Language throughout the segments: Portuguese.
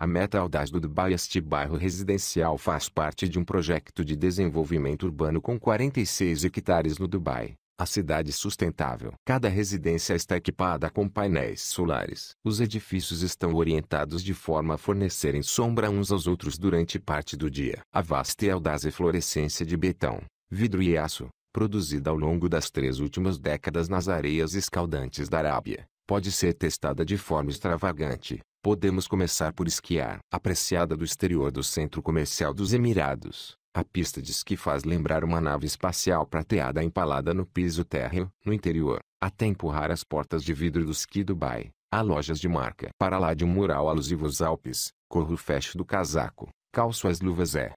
A Meta Audaz do Dubai este bairro residencial faz parte de um projeto de desenvolvimento urbano com 46 hectares no Dubai. A cidade sustentável. Cada residência está equipada com painéis solares. Os edifícios estão orientados de forma a fornecerem sombra uns aos outros durante parte do dia. A vasta e audaz eflorescência de betão, vidro e aço, produzida ao longo das três últimas décadas nas areias escaldantes da Arábia, pode ser testada de forma extravagante, Podemos começar por esquiar. Apreciada do exterior do centro comercial dos Emirados, a pista de esqui faz lembrar uma nave espacial prateada empalada no piso térreo. No interior, até empurrar as portas de vidro do Ski Dubai, há lojas de marca. Para lá de um mural alusivo aos Alpes, corro o fecho do casaco, calço as luvas é.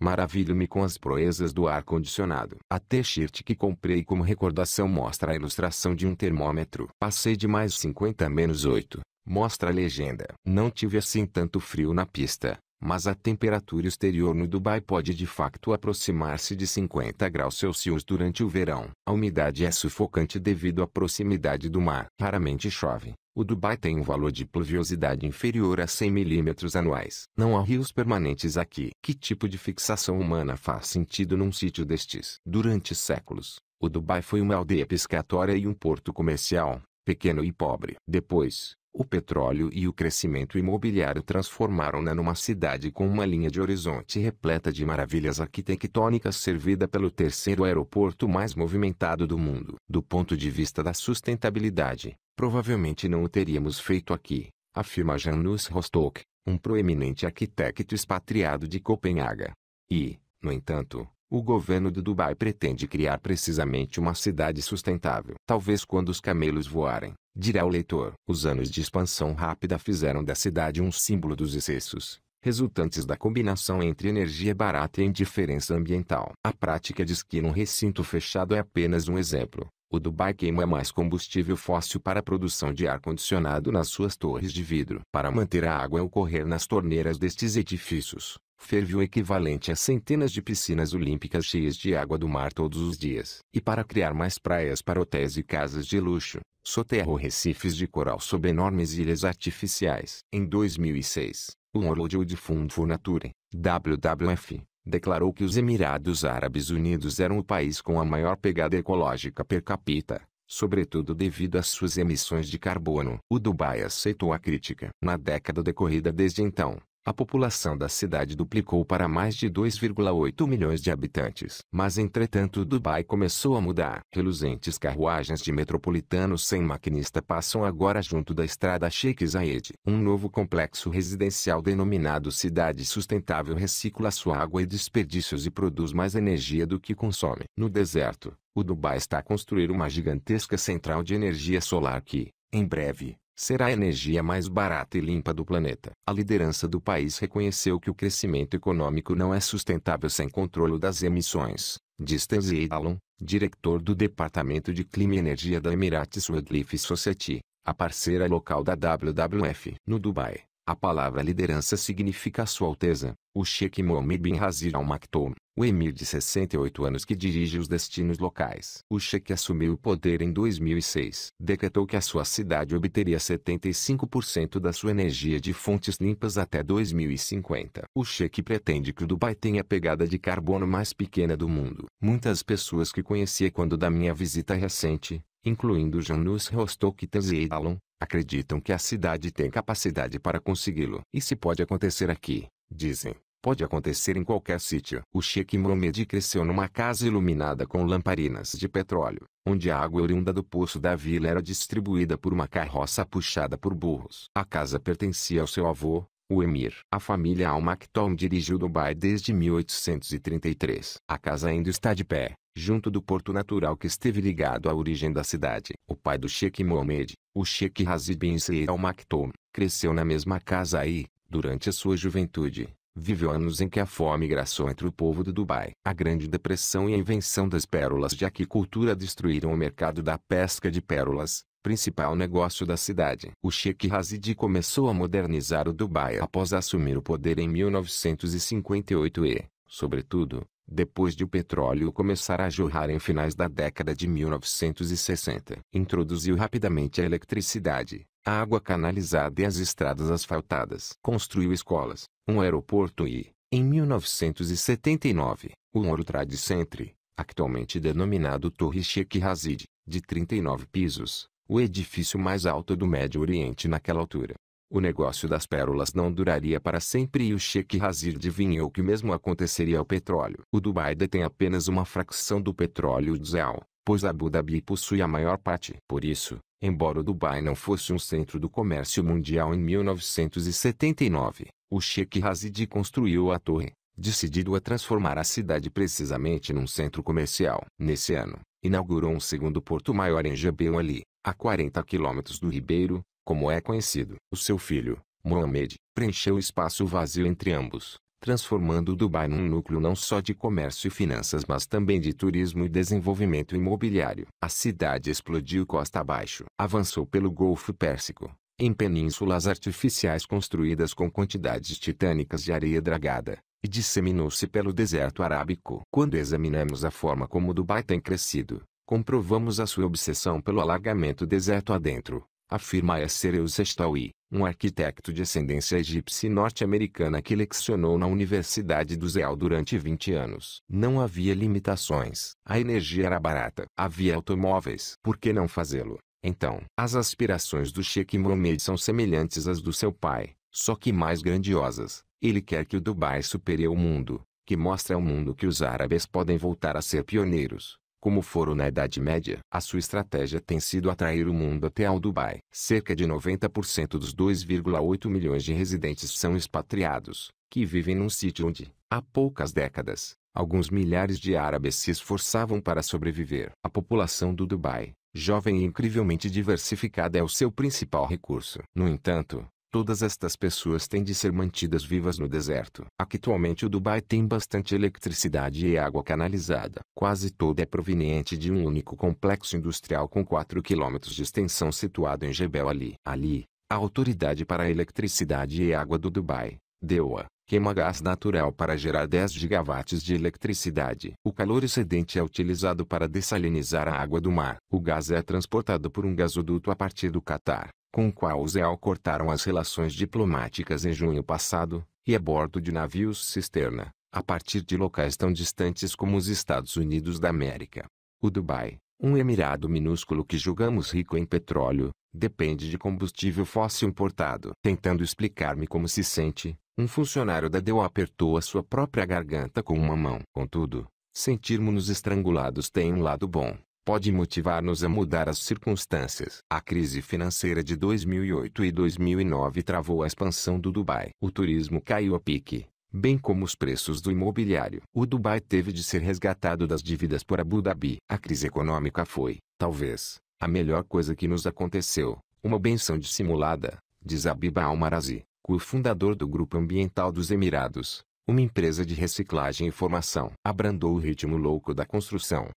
Maravilho-me com as proezas do ar-condicionado. A t-shirt que comprei como recordação mostra a ilustração de um termômetro. Passei de mais 50 a menos 8. Mostra a legenda. Não tive assim tanto frio na pista, mas a temperatura exterior no Dubai pode de facto aproximar-se de 50 graus Celsius durante o verão. A umidade é sufocante devido à proximidade do mar. Raramente chove. O Dubai tem um valor de pluviosidade inferior a 100 milímetros anuais. Não há rios permanentes aqui. Que tipo de fixação humana faz sentido num sítio destes? Durante séculos, o Dubai foi uma aldeia pescatória e um porto comercial, pequeno e pobre. Depois, o petróleo e o crescimento imobiliário transformaram-na numa cidade com uma linha de horizonte repleta de maravilhas arquitectônicas servida pelo terceiro aeroporto mais movimentado do mundo. Do ponto de vista da sustentabilidade, provavelmente não o teríamos feito aqui, afirma Janus Rostock, um proeminente arquiteto expatriado de Copenhaga. E, no entanto, o governo de Dubai pretende criar precisamente uma cidade sustentável. Talvez quando os camelos voarem, dirá o leitor. Os anos de expansão rápida fizeram da cidade um símbolo dos excessos, resultantes da combinação entre energia barata e indiferença ambiental. A prática de esqui num recinto fechado é apenas um exemplo. O Dubai queima mais combustível fóssil para a produção de ar-condicionado nas suas torres de vidro, para manter a água ocorrer nas torneiras destes edifícios ferve o equivalente a centenas de piscinas olímpicas cheias de água do mar todos os dias. E para criar mais praias para hotéis e casas de luxo, soterrou recifes de coral sob enormes ilhas artificiais. Em 2006, o World Fund for Nature, WWF, declarou que os Emirados Árabes Unidos eram o país com a maior pegada ecológica per capita, sobretudo devido às suas emissões de carbono. O Dubai aceitou a crítica. Na década decorrida desde então, a população da cidade duplicou para mais de 2,8 milhões de habitantes. Mas entretanto Dubai começou a mudar. Reluzentes carruagens de metropolitanos sem maquinista passam agora junto da estrada Sheikh Zayed. Um novo complexo residencial denominado Cidade Sustentável recicla sua água e desperdícios e produz mais energia do que consome. No deserto, o Dubai está a construir uma gigantesca central de energia solar que, em breve, será a energia mais barata e limpa do planeta. A liderança do país reconheceu que o crescimento econômico não é sustentável sem controle das emissões, diz Tanzi Alon, diretor do Departamento de Clima e Energia da Emirates Wildlife Society, a parceira local da WWF. No Dubai, a palavra liderança significa Sua Alteza, o Sheikh Mohammed bin Razir Al Maktoum, o emir de 68 anos que dirige os destinos locais. O Sheikh assumiu o poder em 2006. Decretou que a sua cidade obteria 75% da sua energia de fontes limpas até 2050. O Sheikh pretende que o Dubai tenha a pegada de carbono mais pequena do mundo. Muitas pessoas que conhecia quando da minha visita recente, incluindo Janus Rostokitas e Eidalon, acreditam que a cidade tem capacidade para consegui-lo. se pode acontecer aqui, dizem. Pode acontecer em qualquer sítio. O Sheikh Mohamed cresceu numa casa iluminada com lamparinas de petróleo, onde a água oriunda do poço da vila era distribuída por uma carroça puxada por burros. A casa pertencia ao seu avô, o emir. A família Al-Maktoum dirigiu Dubai desde 1833. A casa ainda está de pé, junto do porto natural que esteve ligado à origem da cidade. O pai do Sheikh Mohammed, o Sheikh Hazib bin Said Al-Maktoum, cresceu na mesma casa aí, durante a sua juventude viveu anos em que a fome graçou entre o povo do Dubai. A Grande Depressão e a invenção das pérolas de aquicultura destruíram o mercado da pesca de pérolas, principal negócio da cidade. O Sheikh Razid começou a modernizar o Dubai após assumir o poder em 1958 e, sobretudo, depois de o petróleo começar a jorrar em finais da década de 1960. Introduziu rapidamente a eletricidade, a água canalizada e as estradas asfaltadas. Construiu escolas, um aeroporto e, em 1979, o Ouro Trade Center, atualmente denominado Torre Sheikh Razid, de 39 pisos, o edifício mais alto do Médio Oriente naquela altura. O negócio das pérolas não duraria para sempre e o Sheikh Razir adivinhou que mesmo aconteceria ao petróleo. O Dubai detém apenas uma fracção do petróleo Zéal, pois Abu Dhabi possui a maior parte. Por isso, embora o Dubai não fosse um centro do comércio mundial em 1979, o Sheikh Razid construiu a torre, decidido a transformar a cidade precisamente num centro comercial. Nesse ano, inaugurou um segundo porto maior em Jebel Ali, a 40 quilômetros do Ribeiro, como é conhecido. O seu filho, Mohamed, preencheu o espaço vazio entre ambos, transformando Dubai num núcleo não só de comércio e finanças mas também de turismo e desenvolvimento imobiliário. A cidade explodiu costa abaixo, avançou pelo Golfo Pérsico, em penínsulas artificiais construídas com quantidades titânicas de areia dragada, e disseminou-se pelo deserto arábico. Quando examinamos a forma como Dubai tem crescido, comprovamos a sua obsessão pelo alargamento deserto adentro, afirma Yasser Eustawi, um arquiteto de ascendência egípcia e norte-americana que lecionou na Universidade do Zeal durante 20 anos. Não havia limitações. A energia era barata. Havia automóveis. Por que não fazê-lo? Então, as aspirações do Sheikh Mohammed são semelhantes às do seu pai, só que mais grandiosas. Ele quer que o Dubai supere o mundo, que mostre ao mundo que os árabes podem voltar a ser pioneiros como foram na Idade Média, a sua estratégia tem sido atrair o mundo até ao Dubai. Cerca de 90% dos 2,8 milhões de residentes são expatriados, que vivem num sítio onde, há poucas décadas, alguns milhares de árabes se esforçavam para sobreviver. A população do Dubai, jovem e incrivelmente diversificada, é o seu principal recurso. No entanto, Todas estas pessoas têm de ser mantidas vivas no deserto. Atualmente o Dubai tem bastante eletricidade e água canalizada. Quase toda é proveniente de um único complexo industrial com 4 km de extensão situado em Jebel Ali. Ali, a Autoridade para a Eletricidade e Água do Dubai, DEOA, queima gás natural para gerar 10 gigawatts de eletricidade. O calor excedente é utilizado para dessalinizar a água do mar. O gás é transportado por um gasoduto a partir do Catar, com o qual Israel cortaram as relações diplomáticas em junho passado, e a bordo de navios cisterna, a partir de locais tão distantes como os Estados Unidos da América. O Dubai, um emirado minúsculo que julgamos rico em petróleo, depende de combustível fóssil importado. Tentando explicar-me como se sente, um funcionário da Deu apertou a sua própria garganta com uma mão. Contudo, sentirmos-nos estrangulados tem um lado bom. Pode motivar-nos a mudar as circunstâncias. A crise financeira de 2008 e 2009 travou a expansão do Dubai. O turismo caiu a pique, bem como os preços do imobiliário. O Dubai teve de ser resgatado das dívidas por Abu Dhabi. A crise econômica foi, talvez, a melhor coisa que nos aconteceu. Uma benção dissimulada, diz Abiba Almarazi cofundador do Grupo Ambiental dos Emirados, uma empresa de reciclagem e formação, abrandou o ritmo louco da construção.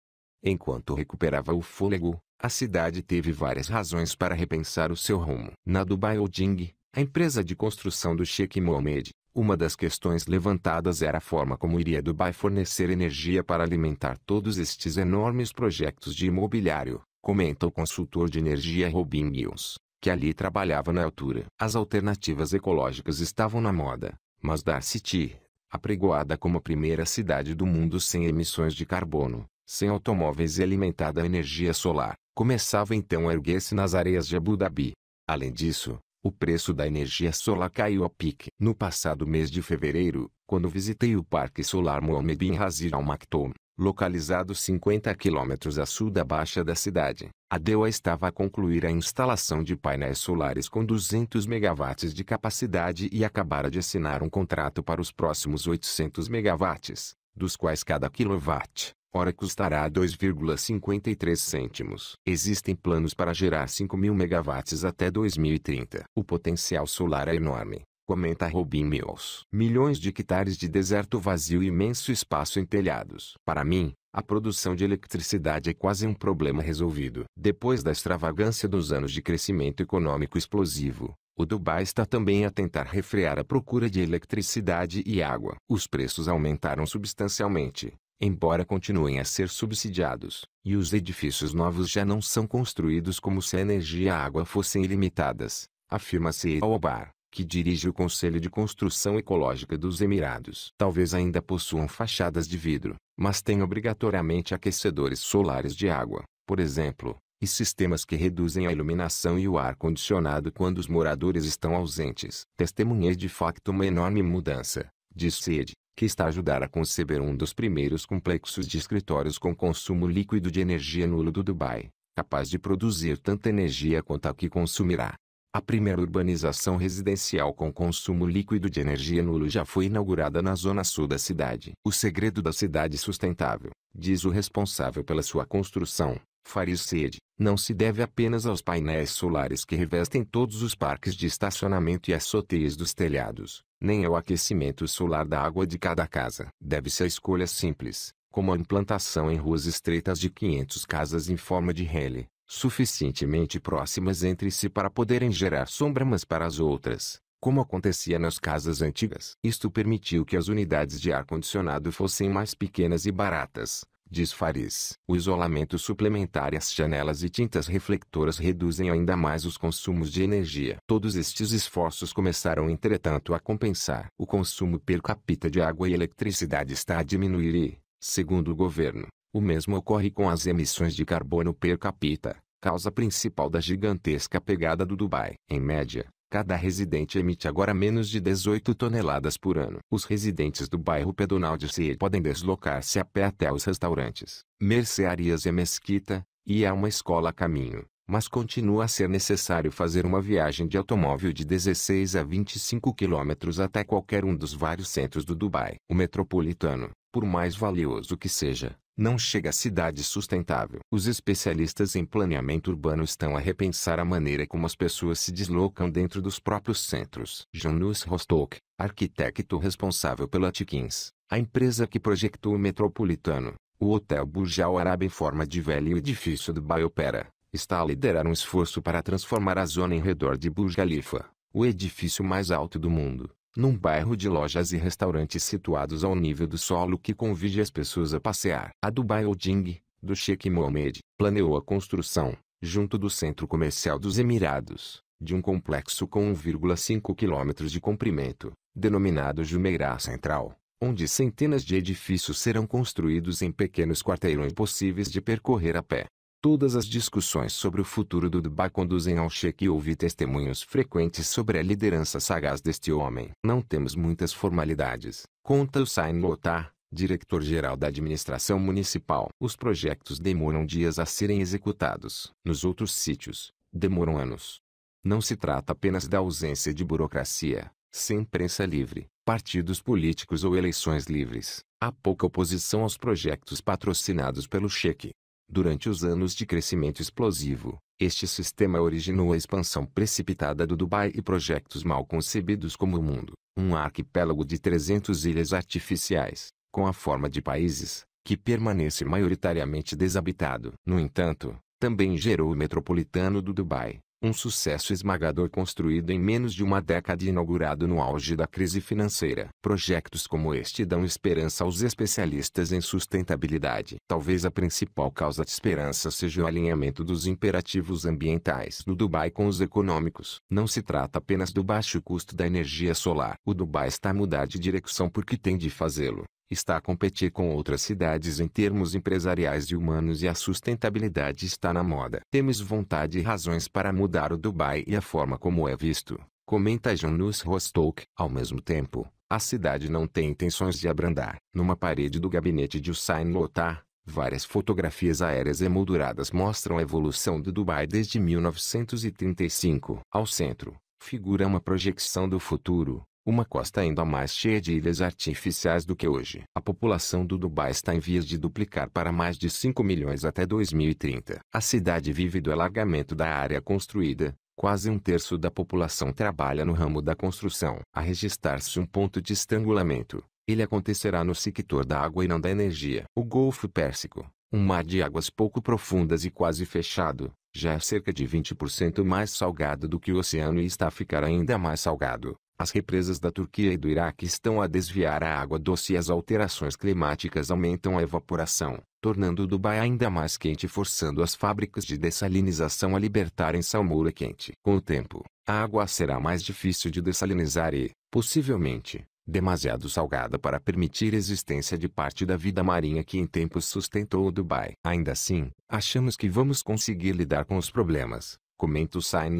Enquanto recuperava o fôlego, a cidade teve várias razões para repensar o seu rumo. Na Dubai Holding, a empresa de construção do Sheikh Mohammed, uma das questões levantadas era a forma como iria Dubai fornecer energia para alimentar todos estes enormes projetos de imobiliário, comenta o consultor de energia Robin Mills que ali trabalhava na altura. As alternativas ecológicas estavam na moda, mas Dar-City, apregoada como a primeira cidade do mundo sem emissões de carbono, sem automóveis e alimentada a energia solar, começava então a erguer-se nas areias de Abu Dhabi. Além disso, o preço da energia solar caiu a pique. No passado mês de fevereiro, quando visitei o Parque Solar Mohammed bin Razir Al Maktoum, localizado 50 quilômetros a sul da Baixa da cidade. A DEUA estava a concluir a instalação de painéis solares com 200 megawatts de capacidade e acabara de assinar um contrato para os próximos 800 megawatts, dos quais cada quilowatt hora custará 2,53 cêntimos. Existem planos para gerar 5.000 megawatts até 2030. O potencial solar é enorme comenta Robin Mills. Milhões de hectares de deserto vazio e imenso espaço em telhados. Para mim, a produção de eletricidade é quase um problema resolvido. Depois da extravagância dos anos de crescimento econômico explosivo, o Dubai está também a tentar refrear a procura de eletricidade e água. Os preços aumentaram substancialmente, embora continuem a ser subsidiados, e os edifícios novos já não são construídos como se a energia e a água fossem ilimitadas, afirma Seid bar que dirige o Conselho de Construção Ecológica dos Emirados. Talvez ainda possuam fachadas de vidro, mas têm obrigatoriamente aquecedores solares de água, por exemplo, e sistemas que reduzem a iluminação e o ar-condicionado quando os moradores estão ausentes. Testemunhei de facto uma enorme mudança, disse Ed, que está a ajudar a conceber um dos primeiros complexos de escritórios com consumo líquido de energia nulo do Dubai, capaz de produzir tanta energia quanto a que consumirá. A primeira urbanização residencial com consumo líquido de energia nulo já foi inaugurada na zona sul da cidade. O segredo da cidade sustentável, diz o responsável pela sua construção, Faris Sede, não se deve apenas aos painéis solares que revestem todos os parques de estacionamento e as soteias dos telhados, nem ao aquecimento solar da água de cada casa. Deve-se a escolha simples, como a implantação em ruas estreitas de 500 casas em forma de rele, suficientemente próximas entre si para poderem gerar sombra umas para as outras, como acontecia nas casas antigas. Isto permitiu que as unidades de ar-condicionado fossem mais pequenas e baratas, diz Faris. O isolamento suplementar e as janelas e tintas reflectoras reduzem ainda mais os consumos de energia. Todos estes esforços começaram, entretanto, a compensar. O consumo per capita de água e eletricidade está a diminuir e, segundo o governo, o mesmo ocorre com as emissões de carbono per capita, causa principal da gigantesca pegada do Dubai. Em média, cada residente emite agora menos de 18 toneladas por ano. Os residentes do bairro pedonal de Seir podem deslocar-se a pé até os restaurantes, mercearias e mesquita, e há uma escola a caminho mas continua a ser necessário fazer uma viagem de automóvel de 16 a 25 quilômetros até qualquer um dos vários centros do Dubai. O metropolitano, por mais valioso que seja, não chega à cidade sustentável. Os especialistas em planeamento urbano estão a repensar a maneira como as pessoas se deslocam dentro dos próprios centros. Janus Rostock, arquiteto responsável pela Tikins, a empresa que projetou o metropolitano, o Hotel Al Arab em forma de velho edifício do Biopera, está a liderar um esforço para transformar a zona em redor de Burj Khalifa, o edifício mais alto do mundo num bairro de lojas e restaurantes situados ao nível do solo que convide as pessoas a passear. A Dubai Holding, do Sheikh Mohammed, planeou a construção, junto do centro comercial dos Emirados, de um complexo com 1,5 km de comprimento, denominado Jumeirah Central, onde centenas de edifícios serão construídos em pequenos quarteirões possíveis de percorrer a pé. Todas as discussões sobre o futuro do Dubai conduzem ao cheque e ouvi testemunhos frequentes sobre a liderança sagaz deste homem. Não temos muitas formalidades, conta o Sain Lotar, diretor-geral da administração municipal. Os projetos demoram dias a serem executados. Nos outros sítios, demoram anos. Não se trata apenas da ausência de burocracia, sem imprensa livre, partidos políticos ou eleições livres. Há pouca oposição aos projetos patrocinados pelo cheque. Durante os anos de crescimento explosivo, este sistema originou a expansão precipitada do Dubai e projetos mal concebidos como o mundo, um arquipélago de 300 ilhas artificiais, com a forma de países, que permanece maioritariamente desabitado. No entanto, também gerou o metropolitano do Dubai, um sucesso esmagador construído em menos de uma década e inaugurado no auge da crise financeira. Projetos como este dão esperança aos especialistas em sustentabilidade. Talvez a principal causa de esperança seja o alinhamento dos imperativos ambientais do Dubai com os econômicos. Não se trata apenas do baixo custo da energia solar. O Dubai está a mudar de direção porque tem de fazê-lo está a competir com outras cidades em termos empresariais e humanos e a sustentabilidade está na moda. Temos vontade e razões para mudar o Dubai e a forma como é visto, comenta Janus Rostock. Ao mesmo tempo, a cidade não tem intenções de abrandar. Numa parede do gabinete de Hussein Lothar, Várias fotografias aéreas emolduradas mostram a evolução do Dubai desde 1935. Ao centro, figura uma projeção do futuro, uma costa ainda mais cheia de ilhas artificiais do que hoje. A população do Dubai está em vias de duplicar para mais de 5 milhões até 2030. A cidade vive do alargamento da área construída, quase um terço da população trabalha no ramo da construção. A registrar-se um ponto de estrangulamento, ele acontecerá no sector da água e não da energia. O Golfo Pérsico, um mar de águas pouco profundas e quase fechado, já é cerca de 20% mais salgado do que o oceano e está a ficar ainda mais salgado. As represas da Turquia e do Iraque estão a desviar a água doce e as alterações climáticas aumentam a evaporação, tornando Dubai ainda mais quente e forçando as fábricas de dessalinização a libertarem salmoura quente. Com o tempo, a água será mais difícil de dessalinizar e, possivelmente, demasiado salgada para permitir a existência de parte da vida marinha que em tempos sustentou o Dubai. Ainda assim, achamos que vamos conseguir lidar com os problemas, Comenta o Sain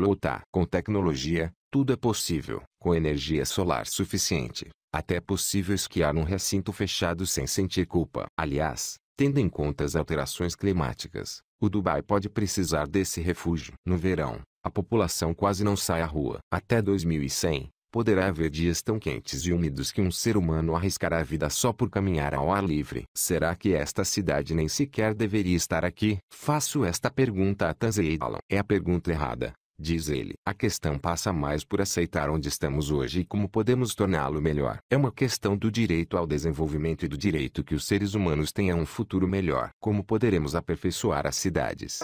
Com tecnologia, tudo é possível. Com energia solar suficiente, até é possível esquiar num recinto fechado sem sentir culpa. Aliás, tendo em conta as alterações climáticas, o Dubai pode precisar desse refúgio. No verão, a população quase não sai à rua. Até 2100, Poderá haver dias tão quentes e úmidos que um ser humano arriscará a vida só por caminhar ao ar livre. Será que esta cidade nem sequer deveria estar aqui? Faço esta pergunta a Tansey É a pergunta errada, diz ele. A questão passa mais por aceitar onde estamos hoje e como podemos torná-lo melhor. É uma questão do direito ao desenvolvimento e do direito que os seres humanos tenham um futuro melhor. Como poderemos aperfeiçoar as cidades?